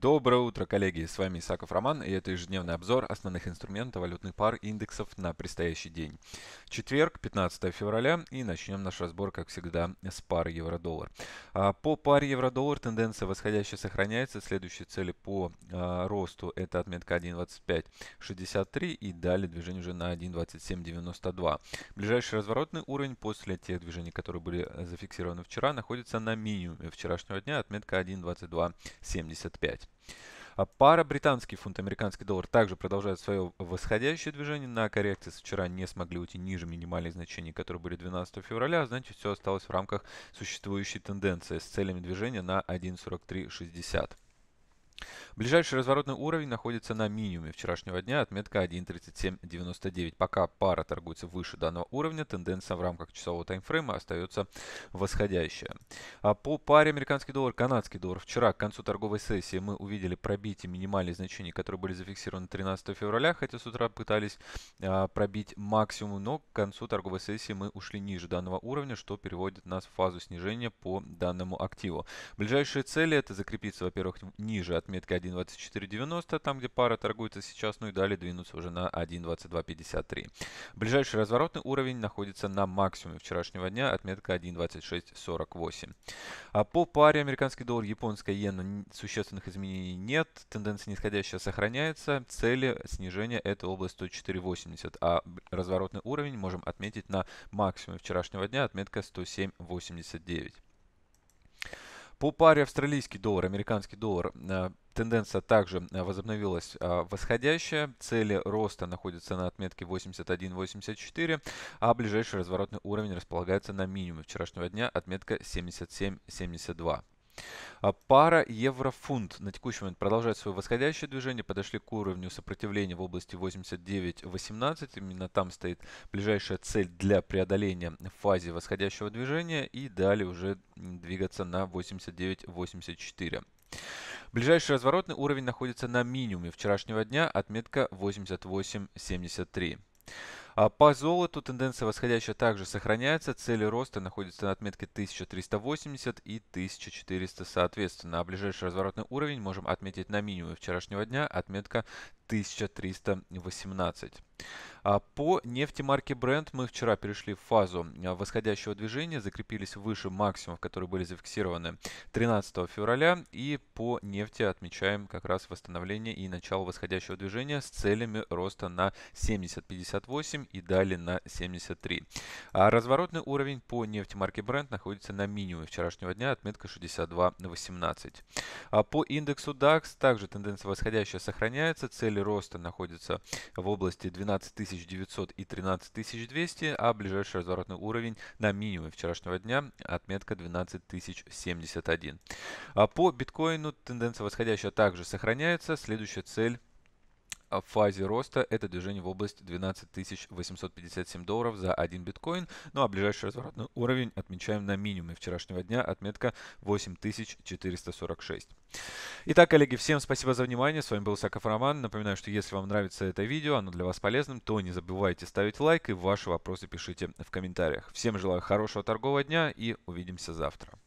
Доброе утро, коллеги! С вами Исаков Роман, и это ежедневный обзор основных инструментов валютных пар индексов на предстоящий день. Четверг, 15 февраля, и начнем наш разбор, как всегда, с пары евро-доллар. А, по паре евро-доллар тенденция восходящая сохраняется. Следующие цели по а, росту – это отметка 1.2563 и далее движение уже на 1.2792. Ближайший разворотный уровень после тех движений, которые были э, зафиксированы вчера, находится на минимуме вчерашнего дня, отметка 1.2275. А пара британский фунт, американский доллар также продолжает свое восходящее движение. На коррекции с вчера не смогли уйти ниже минимальных значений, которые были 12 февраля. А Значит, все осталось в рамках существующей тенденции с целями движения на 1.4360. Ближайший разворотный уровень находится на минимуме вчерашнего дня, отметка 1.3799. Пока пара торгуется выше данного уровня, тенденция в рамках часового таймфрейма остается восходящая. А по паре американский доллар, канадский доллар. Вчера к концу торговой сессии мы увидели пробитие минимальных значений, которые были зафиксированы 13 февраля, хотя с утра пытались а, пробить максимум, но к концу торговой сессии мы ушли ниже данного уровня, что переводит нас в фазу снижения по данному активу. Ближайшие цели это закрепиться, во-первых, ниже от отметки 1.2490, там где пара торгуется сейчас, ну и далее двинуться уже на 1.2253. Ближайший разворотный уровень находится на максимуме вчерашнего дня, отметка 1.2648. А по паре американский доллар, японская иена существенных изменений нет, тенденция нисходящая сохраняется, цели снижения это область 104.80, а разворотный уровень можем отметить на максимуме вчерашнего дня, отметка 107.89. По паре австралийский доллар, американский доллар э, тенденция также э, возобновилась а, восходящая. Цели роста находятся на отметке 81.84, а ближайший разворотный уровень располагается на минимуме вчерашнего дня, отметка 77.72. А, пара евро-фунт на текущий момент продолжает свое восходящее движение. Подошли к уровню сопротивления в области 89-18. Именно там стоит ближайшая цель для преодоления в фазе восходящего движения. И далее уже двигаться на 89-84. Ближайший разворотный уровень находится на минимуме вчерашнего дня, отметка 88.73. А по золоту тенденция восходящая также сохраняется. Цели роста находятся на отметке 1380 и 1400 соответственно. А ближайший разворотный уровень можем отметить на минимуме вчерашнего дня, отметка 1318. А, по нефти марки Brent мы вчера перешли в фазу а, восходящего движения, закрепились выше максимумов, которые были зафиксированы 13 февраля. И по нефти отмечаем как раз восстановление и начало восходящего движения с целями роста на 70.58 и далее на 73. А разворотный уровень по нефти марки Brent находится на минимуме вчерашнего дня, отметка 62.18. А по индексу DAX также тенденция восходящая сохраняется, цели роста находятся в области 12 12 и 13200, а ближайший разворотный уровень на минимуме вчерашнего дня отметка 12 А по биткоину тенденция восходящая также сохраняется. Следующая цель фазе роста это движение в область 12 857 долларов за один биткоин. Ну а ближайший разворотный уровень отмечаем на минимуме вчерашнего дня, отметка 8446. Итак, коллеги, всем спасибо за внимание. С вами был Саков Роман. Напоминаю, что если вам нравится это видео, оно для вас полезным, то не забывайте ставить лайк и ваши вопросы пишите в комментариях. Всем желаю хорошего торгового дня и увидимся завтра.